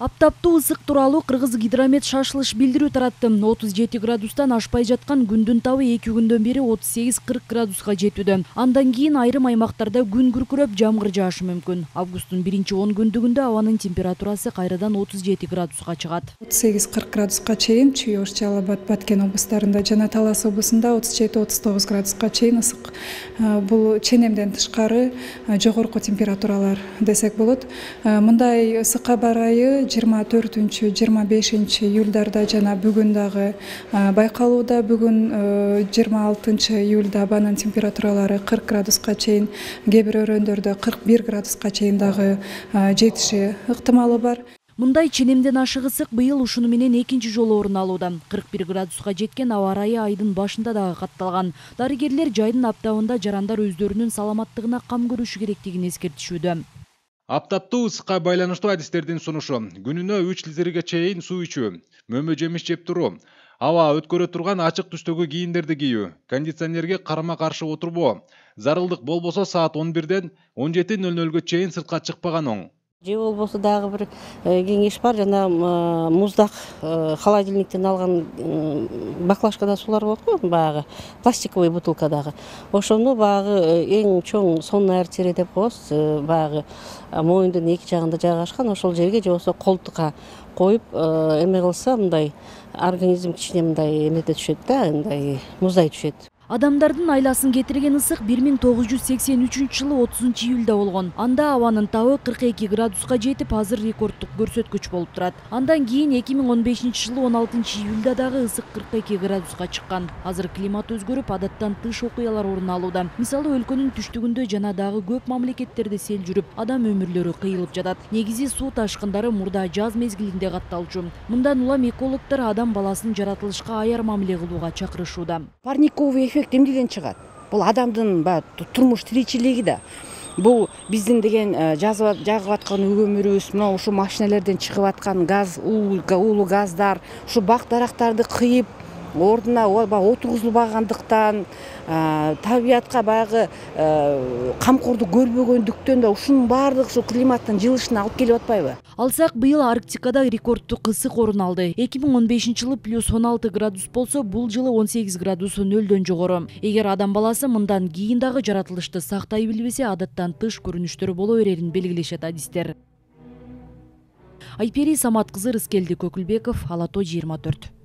аптаптуу ысык тууралуу кыргыз гидромет шашылыш билдирүү таратты отуз жети градустан ашпай жаткан күндүн табы эки күндөн бери отуз сегиз кырк градуска жетүүдө андан кийин айрым аймактарда күн күркүрөп жамгыр жаашы мүмкүн августтун биринчи он күндүгүндө абанын температурасы кайрадан отуз жети градуска чыгат отуз сегиз кырк градуска чейин чүй ош жалал абад баткен облустарында жана талас облусунда отуз жети отуз тогуз градуска чейин ысык э, бул ченемден тышкары э, жогорку температуралар десек болот э, мындай ысык аба ырайы 24 25 жыйырма жана бүгүн дагы байкалууда бүгүн 26 алтынчы июлда абанын температуралары 40 градуска чейин кээ бир 41 кырк бир градуска чейин дагы бар Мұндай ченемден ашыгысык быйыл ушуну менен экинчи жолу орун алууда 41 градусқа жеткен аба ырайы айдын башында дагы катталган дарыгерлер жайдын аптауында жарандар өздерінің саламаттыгына кам көрүшү керектигин ескертішуді. аптаптуу ысыкка байланыштуу адистердин сунушу күнүнө үч литрге чейин суу ичүү мөмө жемиш жеп туруу аба өткөрө турган ачык түстөгү кийимдерди кийүү кондиционерге карама каршы отурбоо зарылдык болбосо саат он бирден он жети нөл нөлгө чейин сыртка чыкпаган оң же болбосо дагы дағы бір э, кеңеш бар жана муздак э, э, холодильниктен алған баклажкада сулар болот го баягы пластиковый бутылкадагы ошону баягы эң чоң сонная артерия деп коебуз баягы моюндун эки жагында жайгашкан ошол жерге же болбосо колтукка коюп эме мындай организм кичине мындай эмете түшөт да мындай муздай түшөт адамдардын айласын кетирген ысык 1983 миң тогуз жылы отузунчу июлда болгон анда абанын табы 42 градусқа градуска жетип азыр рекорддук көрсөткүч болуп турат андан кийин 2015 миң он бешинчи жылы он алтынчы июлда дагы ысык кырк градуска чыккан азыр климат өзгөрүп адаттан тыш окуялар орун алууда мисалы өлкөнүн түштүгүндө жана дагы көп мамлекеттерде сел жүрүп адам өмүрлөрү кыйылып жатат негизи суу ташкындары мурда жаз мезгилинде катталчу мындан улам экологтор адам баласын жаратылышка аяр мамиле кылууга чакырышууда парниковый эффект эмнеден чыгат бул адамдын баягы турмуш тиричилиги да бул биздин деген жагып аткан өміріміз мына ушу машинелерден чыгып аткан газ уулуу газдар ушу бак дарактарды кыйып ордуна баягы отургузулбагандыктан табиятка баягы камкордук көрбөгөндүктөн да ушунун баардыгы шул климаттын жылышына алып келип атпайбы алсак быйыл арктикада рекорддук ысык орун алды эки миң он бешинчи жылы плюс он алты градус болсо бул жылы он сегиз градус нөлдөн жогору эгер адам баласы мындан кийин дагы жаратылышты сактай билбесе адаттан тыш көрүнүштөр боло берерин белгилешет адистер айпери самат кызы рыскелди көкүлбеков ала тоо жыйырма төрт